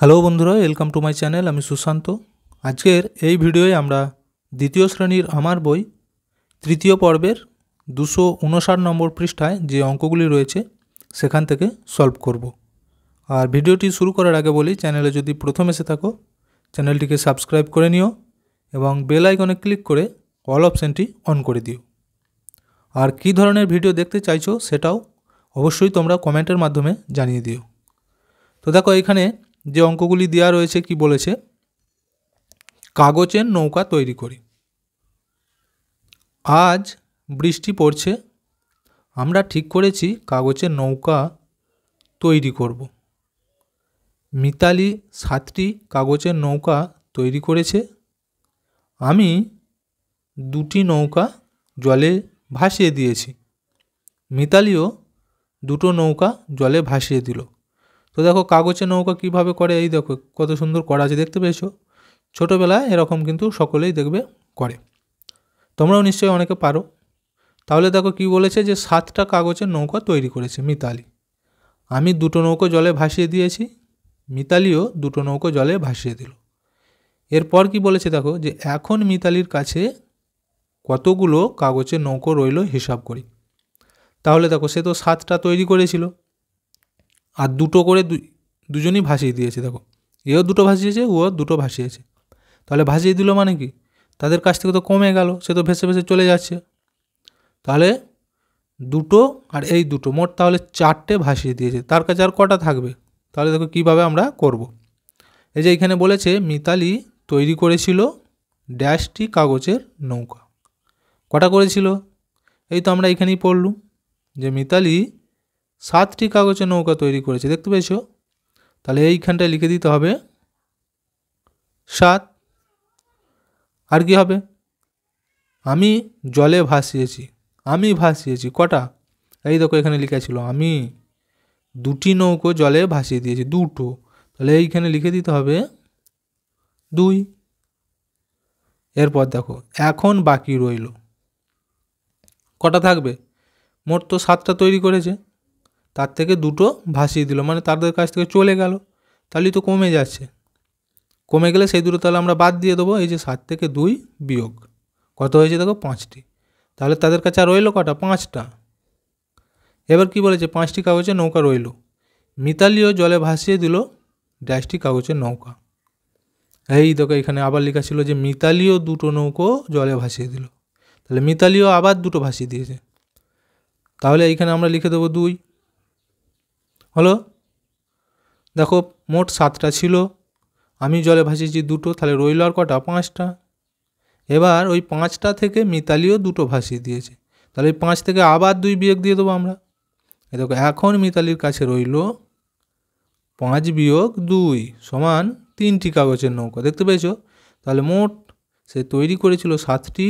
Hello বন্ধুরা welcome to my channel আমি সুশান্ত আজকের এই ভিডিওয় আমরা দ্বিতীয় শ্রেণীর আমার বই তৃতীয় পর্বের দুশো উনষাট নম্বর পৃষ্ঠায় যে অঙ্কগুলি রয়েছে সেখান থেকে সলভ করব আর ভিডিওটি শুরু করার আগে বলি চ্যানেলে যদি প্রথম এসে থাকো চ্যানেলটিকে সাবস্ক্রাইব করে নিও এবং বেল আইকনে ক্লিক করে অল অপশানটি অন করে দিও আর কি ধরনের ভিডিও দেখতে চাইছো সেটাও অবশ্যই তোমরা কমেন্টের মাধ্যমে জানিয়ে দিও তো দেখো এখানে যে অঙ্কগুলি দেওয়া রয়েছে কি বলেছে কাগজের নৌকা তৈরি করি আজ বৃষ্টি পড়ছে আমরা ঠিক করেছি কাগজের নৌকা তৈরি করব মিতালি সাতটি কাগজের নৌকা তৈরি করেছে আমি দুটি নৌকা জলে ভাসিয়ে দিয়েছি মিতালিও দুটো নৌকা জলে ভাসিয়ে দিল তো দেখো কাগজের নৌকা কিভাবে করে এই দেখো কত সুন্দর করা আছে দেখতে পেয়েছো ছোটোবেলায় এরকম কিন্তু সকলেই দেখবে করে তোমরাও নিশ্চয়ই অনেকে পারো তাহলে দেখো কি বলেছে যে সাতটা কাগজের নৌকা তৈরি করেছে মিতালি আমি দুটো নৌকো জলে ভাসিয়ে দিয়েছি মিতালিও দুটো নৌকো জলে ভাসিয়ে দিল এরপর কি বলেছে দেখো যে এখন মিতালির কাছে কতগুলো কাগজের নৌকো রইল হিসাব করি তাহলে দেখো সে তো সাতটা তৈরি করেছিল আর দুটো করে দুজনই ভাসিয়ে দিয়েছে দেখো এও দুটো ভাসিয়েছে ও দুটো ভাসিয়েছে তাহলে ভাসিয়ে দিল মানে কি তাদের কাছ থেকে তো কমে গেল সে তো ভেসে ভেসে চলে যাচ্ছে তাহলে দুটো আর এই দুটো মোট তাহলে চারটে ভাসিয়ে দিয়েছে তার কাছে আর কটা থাকবে তাহলে দেখো কিভাবে আমরা করব। এই যে এখানে বলেছে মিতালি তৈরি করেছিল ড্যাশটি কাগজের নৌকা কটা করেছিল এই তো আমরা এখানেই পড়লুম যে মিতালি সাতটি কাগজে নৌকা তৈরি করেছে দেখতে পেয়েছ তাহলে এইখানটায় লিখে দিতে হবে সাত আর কি হবে আমি জলে ভাসিয়েছি আমি ভাসিয়েছি কটা এই দেখো এখানে লেখা ছিল আমি দুটি নৌকো জলে ভাসিয়ে দিয়েছি দুটো তাহলে এইখানে লিখে দিতে হবে দুই এরপর দেখো এখন বাকি রইল কটা থাকবে মোট তো সাতটা তৈরি করেছে তার থেকে দুটো ভাসিয়ে দিল মানে তাদের কাছ থেকে চলে গেল তাহলেই তো কমে যাচ্ছে কমে গেলে সেই দুটো তাহলে আমরা বাদ দিয়ে দেবো এই যে সাত থেকে দুই বিয়োগ কত হয়েছে দেখো পাঁচটি তাহলে তাদের কাছে আর রইলো কটা পাঁচটা এবার কি বলেছে পাঁচটি কাগজে নৌকা রইল মিতালিও জলে ভাসিয়ে দিল ড্যাশটি কাগজের নৌকা এই দেখো এখানে আবার লেখা ছিল যে মিতালিও দুটো নৌকো জলে ভাসিয়ে দিল তাহলে মিতালিও আবার দুটো ভাসিয়ে দিয়েছে তাহলে এইখানে আমরা লিখে দেবো দুই হলো দেখো মোট সাতটা ছিল আমি জলে ভাসিয়েছি দুটো তাহলে রইল আর কটা পাঁচটা এবার ওই পাঁচটা থেকে মিতালিও দুটো ভাসিয়ে দিয়েছে তাহলে ওই পাঁচ থেকে আবার দুই বিয়োগ দিয়ে দেবো আমরা এ দেখো এখন মিতালির কাছে রইল পাঁচ বিয়োগ দুই সমান তিনটি কাগজের নৌকা দেখতে পেয়েছ তাহলে মোট সে তৈরি করেছিল সাতটি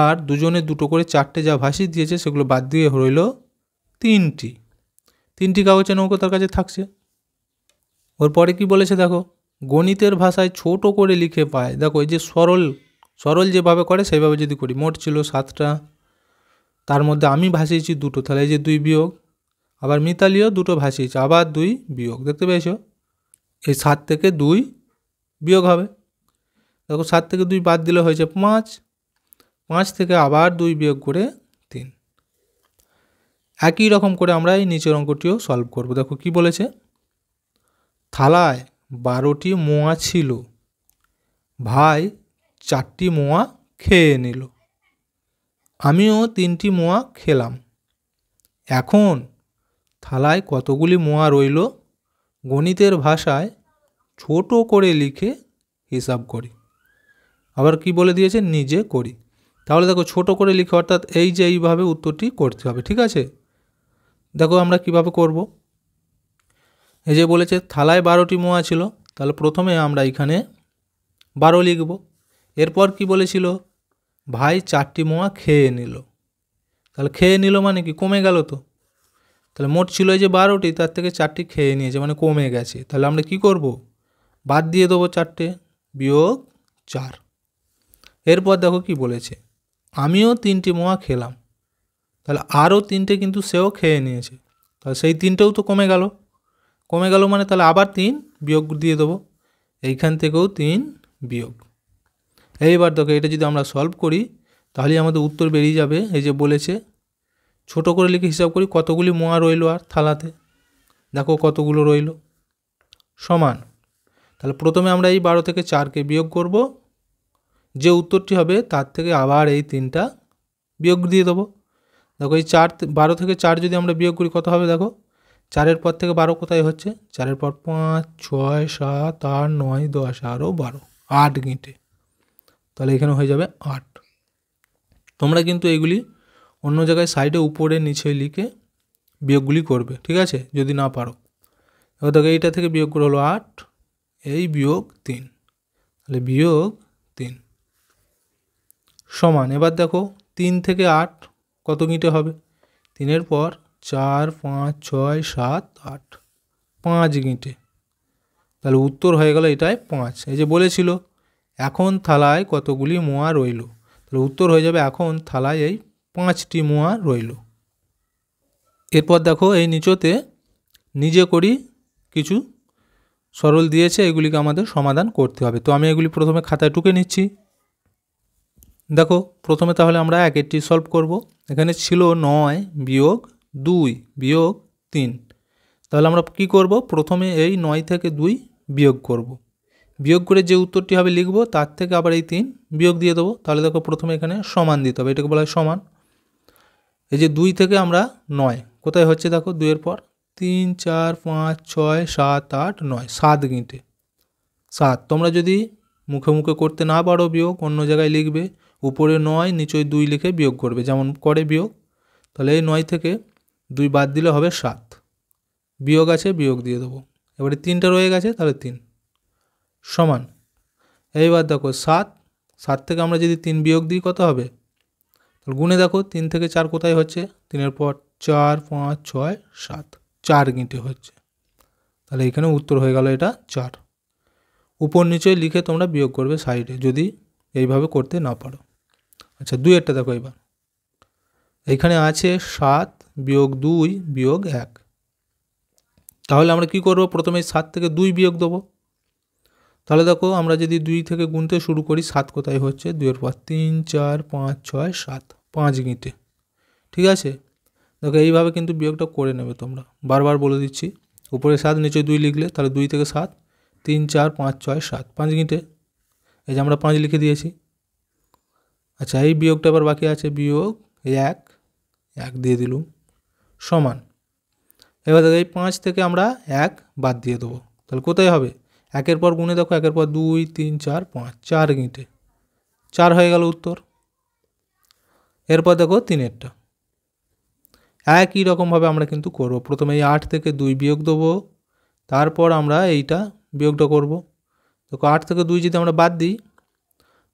আর দুজনে দুটো করে চারটে যা ভাসিয়ে দিয়েছে সেগুলো বাদ দিয়ে রইল তিনটি তিনটি কাগজে নৌকো তার কাছে থাকছে ওর পরে কি বলেছে দেখো গণিতের ভাষায় ছোট করে লিখে পায় দেখো এই যে সরল সরল যেভাবে করে সেভাবে যদি করি মোট ছিল সাতটা তার মধ্যে আমি ভাসিয়েছি দুটো তাহলে এই যে দুই বিয়োগ আবার মিতালিও দুটো ভাসিয়েছে আবার দুই বিয়োগ দেখতে পেয়েছ এই সাত থেকে দুই বিয়োগ হবে দেখো সাত থেকে দুই বাদ দিলে হয়েছে পাঁচ পাঁচ থেকে আবার দুই বিয়োগ করে একই রকম করে আমরা এই নিচের অঙ্কটিও সলভ করব দেখো কি বলেছে থালায় বারোটি মোয়া ছিল ভাই চারটি মোয়া খেয়ে নিল আমিও তিনটি মোয়া খেলাম এখন থালায় কতগুলি মোয়া রইল গণিতের ভাষায় ছোট করে লিখে হিসাব করি আবার কি বলে দিয়েছে নিজে করি তাহলে দেখো ছোট করে লিখে অর্থাৎ এই যে এইভাবে উত্তরটি করতে হবে ঠিক আছে দেখো আমরা কিভাবে করব এই যে বলেছে থালায় বারোটি মোয়া ছিল তাহলে প্রথমে আমরা এখানে বারো লিখব এরপর কি বলেছিল ভাই চারটি মোয়া খেয়ে নিল তাহলে খেয়ে নিল মানে কি কমে গেল তো তাহলে মোট ছিল যে বারোটি তার থেকে চারটি খেয়ে নিয়েছে মানে কমে গেছে তাহলে আমরা কি করব বাদ দিয়ে দেবো চারটে বিয়োগ চার এরপর দেখো কি বলেছে আমিও তিনটি মোয়া খেলাম তাহলে আরও তিনটে কিন্তু সেও খেয়ে নিয়েছে তাহলে সেই তিনটেও তো কমে গেল কমে গেল মানে তাহলে আবার তিন বিয়োগ দিয়ে দেবো এইখান থেকেও তিন বিয়োগ এইবার দেখো এটা যদি আমরা সলভ করি তাহলে আমাদের উত্তর বেরিয়ে যাবে এই যে বলেছে ছোট করে লিখে হিসাব করি কতগুলি মোয়া রইল আর থালাতে দেখো কতগুলো রইল সমান তাহলে প্রথমে আমরা এই বারো থেকে চারকে বিয়োগ করব যে উত্তরটি হবে তার থেকে আবার এই তিনটা বিয়োগ দিয়ে দেবো দেখো এই চার বারো থেকে চার যদি আমরা বিয়োগ করি কত হবে দেখো চারের পর থেকে বারো কোথায় হচ্ছে চারের পর পাঁচ ছয় সাত আট নয় দশ আরও বারো আট গিঁটে তাহলে এখানে হয়ে যাবে আট তোমরা কিন্তু এইগুলি অন্য জায়গায় সাইডে উপরে নিচে লিখে বিয়োগগুলি করবে ঠিক আছে যদি না পারো এবার দেখো এইটা থেকে বিয়োগ করে হলো আট এই বিয়োগ তিন তাহলে বিয়োগ তিন সমান এবার দেখো তিন থেকে আট কত গিঁটে হবে তিনের পর চার পাঁচ ছয় সাত আট পাঁচ গিঁটে তাহলে উত্তর হয়ে গেল এটাই পাঁচ এই যে বলেছিল এখন থালায় কতগুলি মোয়া রইল তাহলে উত্তর হয়ে যাবে এখন থালায় এই পাঁচটি মোয়া রইল এরপর দেখো এই নিচতে নিজে করি কিছু সরল দিয়েছে এগুলিকে আমাদের সমাধান করতে হবে তো আমি এগুলি প্রথমে খাতায় টুকে নিচ্ছি দেখো প্রথমে তাহলে আমরা এক একটি সলভ করব এখানে ছিল নয় বিয়োগ দুই বিয়োগ তিন তাহলে আমরা কি করব প্রথমে এই নয় থেকে দুই বিয়োগ করব। বিয়োগ করে যে উত্তরটি হবে লিখব তার থেকে আবার এই তিন বিয়োগ দিয়ে দেবো তাহলে দেখো প্রথমে এখানে সমান দিতে হবে এটাকে বলা হয় সমান এই যে দুই থেকে আমরা নয় কোথায় হচ্ছে দেখো দুইয়ের পর তিন চার পাঁচ ছয় সাত আট নয় সাত গিঁটে সাত তোমরা যদি মুখে মুখে করতে না পারো বিয়োগ অন্য জায়গায় লিখবে উপরে নয় নিচয় দুই লিখে বিয়োগ করবে যেমন করে বিয়োগ তাহলে এই নয় থেকে দুই বাদ দিলে হবে সাত বিয়োগ আছে বিয়োগ দিয়ে দেবো এবারে তিনটা রয়ে গেছে তাহলে তিন সমান এইবার দেখো সাত সাত থেকে আমরা যদি তিন বিয়োগ দিই কত হবে তাহলে গুণে দেখো তিন থেকে চার কোথায় হচ্ছে তিনের পর চার পাঁচ ছয় সাত চার গিঁটে হচ্ছে তাহলে এখানে উত্তর হয়ে গেল এটা চার উপর নিচে লিখে তোমরা বিয়োগ করবে সাইডে যদি এইভাবে করতে না পারো আচ্ছা একটা দেখো এবার এখানে আছে সাত বিয়োগ দুই বিয়োগ এক তাহলে আমরা কি করব প্রথমে সাত থেকে দুই বিয়োগ দেবো তাহলে দেখো আমরা যদি দুই থেকে গুনতে শুরু করি সাত কোথায় হচ্ছে দুয়ের পর তিন চার পাঁচ ছয় সাত পাঁচ গিঁতে ঠিক আছে দেখো এইভাবে কিন্তু বিয়োগটা করে নেবে তোমরা বারবার বলে দিচ্ছি উপরে সাত নিচে দুই লিখলে তাহলে দুই থেকে সাত তিন চার পাঁচ ছয় সাত পাঁচ গিঁটে এই যে আমরা পাঁচ লিখে দিয়েছি আচ্ছা এই বিয়োগটা আবার বাকি আছে বিয়োগ এক এক দিয়ে দিলুম সমান এবার দেখো এই পাঁচ থেকে আমরা এক বাদ দিয়ে দেবো তাহলে কোথায় হবে একের পর গুনে দেখো একের পর দুই তিন চার পাঁচ চার গিঁটে চার হয়ে গেল উত্তর এরপর দেখো তিনেরটা একই রকমভাবে আমরা কিন্তু করব প্রথমে এই আট থেকে দুই বিয়োগ দেবো তারপর আমরা এইটা বিয়োগটা করব দেখো আট থেকে দুই যদি আমরা বাদ দিই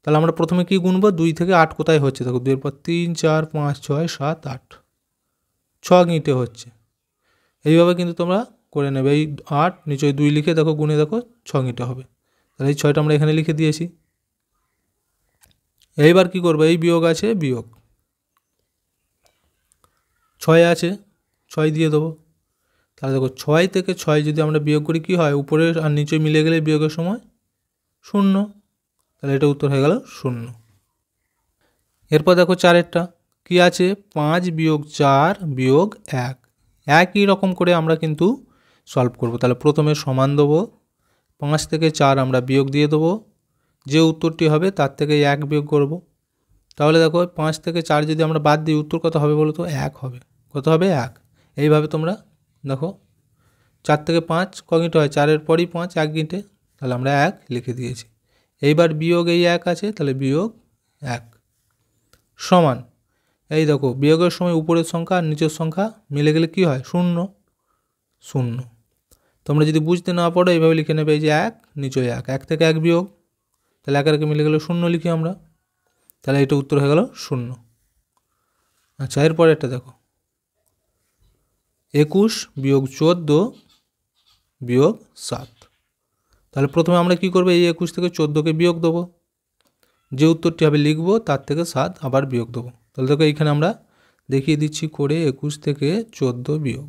তাহলে আমরা প্রথমে কি গুনবো দুই থেকে আট কোথায় হচ্ছে দেখো দুইয়ের পর তিন চার পাঁচ ছয় সাত আট ছ গিঁটে হচ্ছে এইভাবে কিন্তু তোমরা করে নেবে এই আট নিচয় দুই লিখে দেখো গুনে দেখো ছ গিঁটে হবে তাহলে এই ছয়টা আমরা এখানে লিখে দিয়েছি এইবার কি করবো এই বিয়োগ আছে বিয়োগ ছয় আছে ছয় দিয়ে দেবো তাহলে দেখো ছয় থেকে ছয় যদি আমরা বিয়োগ করি কি হয় উপরে আর নিচে মিলে গেলে বিয়োগের সময় শূন্য তাহলে এটা উত্তর হয়ে গেল শূন্য এরপর দেখো চারেরটা কি আছে পাঁচ বিয়োগ চার বিয়োগ এক একই রকম করে আমরা কিন্তু সলভ করব তাহলে প্রথমে সমান দেবো পাঁচ থেকে চার আমরা বিয়োগ দিয়ে দেবো যে উত্তরটি হবে তার থেকে এক বিয়োগ করব। তাহলে দেখো পাঁচ থেকে চার যদি আমরা বাদ দিই উত্তর কত হবে বলো তো এক হবে কত হবে এক এইভাবে তোমরা দেখো চার থেকে পাঁচ কগিট হয় চারের পরই পাঁচ এক গিটে তাহলে আমরা এক লিখে দিয়েছি এইবার বিয়োগ এই এক আছে তাহলে বিয়োগ এক সমান এই দেখো বিয়োগের সময় উপরের সংখ্যা আর নিচের সংখ্যা মিলে গেলে কি হয় শূন্য শূন্য তোমরা যদি বুঝতে না পারো এইভাবে লিখে নেবে এই যে এক নিচে এক এক থেকে এক বিয়োগ তাহলে এক মিলে গেলে শূন্য লিখি আমরা তাহলে এটা উত্তর হয়ে গেল শূন্য আচ্ছা এরপরে একটা দেখো একুশ বিয়োগ চোদ্দ বিয়োগ সাত তাহলে প্রথমে আমরা কি করব এই একুশ থেকে চোদ্দোকে বিয়োগ দেবো যে উত্তরটি হবে লিখবো তার থেকে সাত আবার বিয়োগ দেবো তাহলে দেখো এইখানে আমরা দেখিয়ে দিচ্ছি করে একুশ থেকে চোদ্দো বিয়োগ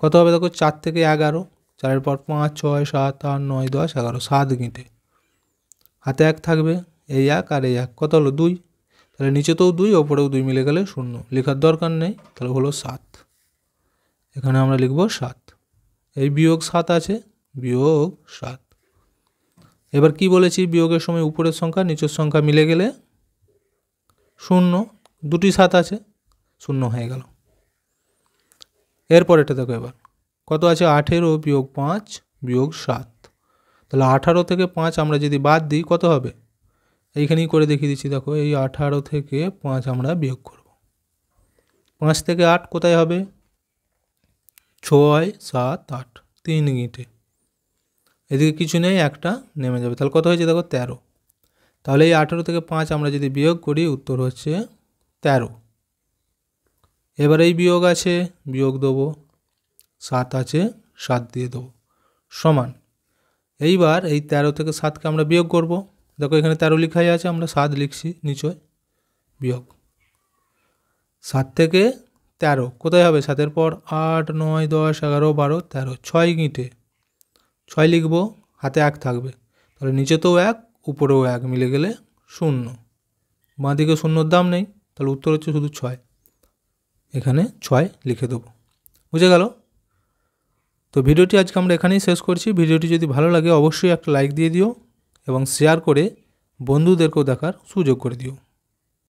কত হবে দেখো চার থেকে এগারো চারের পর পাঁচ ছয় সাত আট নয় দশ এগারো সাত গিঁটে হাতে এক থাকবে এই এক আর এই এক কত হলো দুই তাহলে নিচেতেও দুই ওপরেও দুই মিলে গেলে শূন্য লেখার দরকার নেই তাহলে হলো সাত এখানে আমরা লিখব সাত এই বিয়োগ সাত আছে বিয়োগ সাত এবার কি বলেছি বিয়োগের সময় উপরের সংখ্যা নিচের সংখ্যা মিলে গেলে শূন্য দুটি সাত আছে শূন্য হয়ে গেল এরপরেটা দেখো এবার কত আছে আঠেরো বিয়োগ পাঁচ বিয়োগ সাত তাহলে আঠারো থেকে পাঁচ আমরা যদি বাদ দিই কত হবে এইখানেই করে দেখিয়ে দিচ্ছি দেখো এই আঠারো থেকে পাঁচ আমরা বিয়োগ করব পাঁচ থেকে আট কোথায় হবে ছয় সাত আট তিন গিঁটে এদিকে কিছু নেই একটা নেমে যাবে তাহলে কত হয়েছে দেখো তেরো তাহলে এই আঠেরো থেকে পাঁচ আমরা যদি বিয়োগ করি উত্তর হচ্ছে তেরো এবার এই বিয়োগ আছে বিয়োগ দেবো সাত আছে সাত দিয়ে দেবো সমান এইবার এই তেরো থেকে সাতকে আমরা বিয়োগ করব দেখো এখানে তেরো লিখাই আছে আমরা সাত লিখছি নিচয় বিয়োগ সাত থেকে তেরো কোথায় হবে সাতের পর আট নয় দশ এগারো বারো তেরো ছয় গিঁটে ছয় লিখব হাতে এক থাকবে তাহলে নিচেতেও এক উপরেও এক মিলে গেলে শূন্য বাঁ দিকে শূন্যর দাম নেই তাহলে উত্তর হচ্ছে শুধু ছয় এখানে ছয় লিখে দেবো বুঝে গেল তো ভিডিওটি আজকে আমরা এখানেই শেষ করছি ভিডিওটি যদি ভালো লাগে অবশ্যই একটা লাইক দিয়ে দিও এবং শেয়ার করে বন্ধুদেরকেও দেখার সুযোগ করে দিও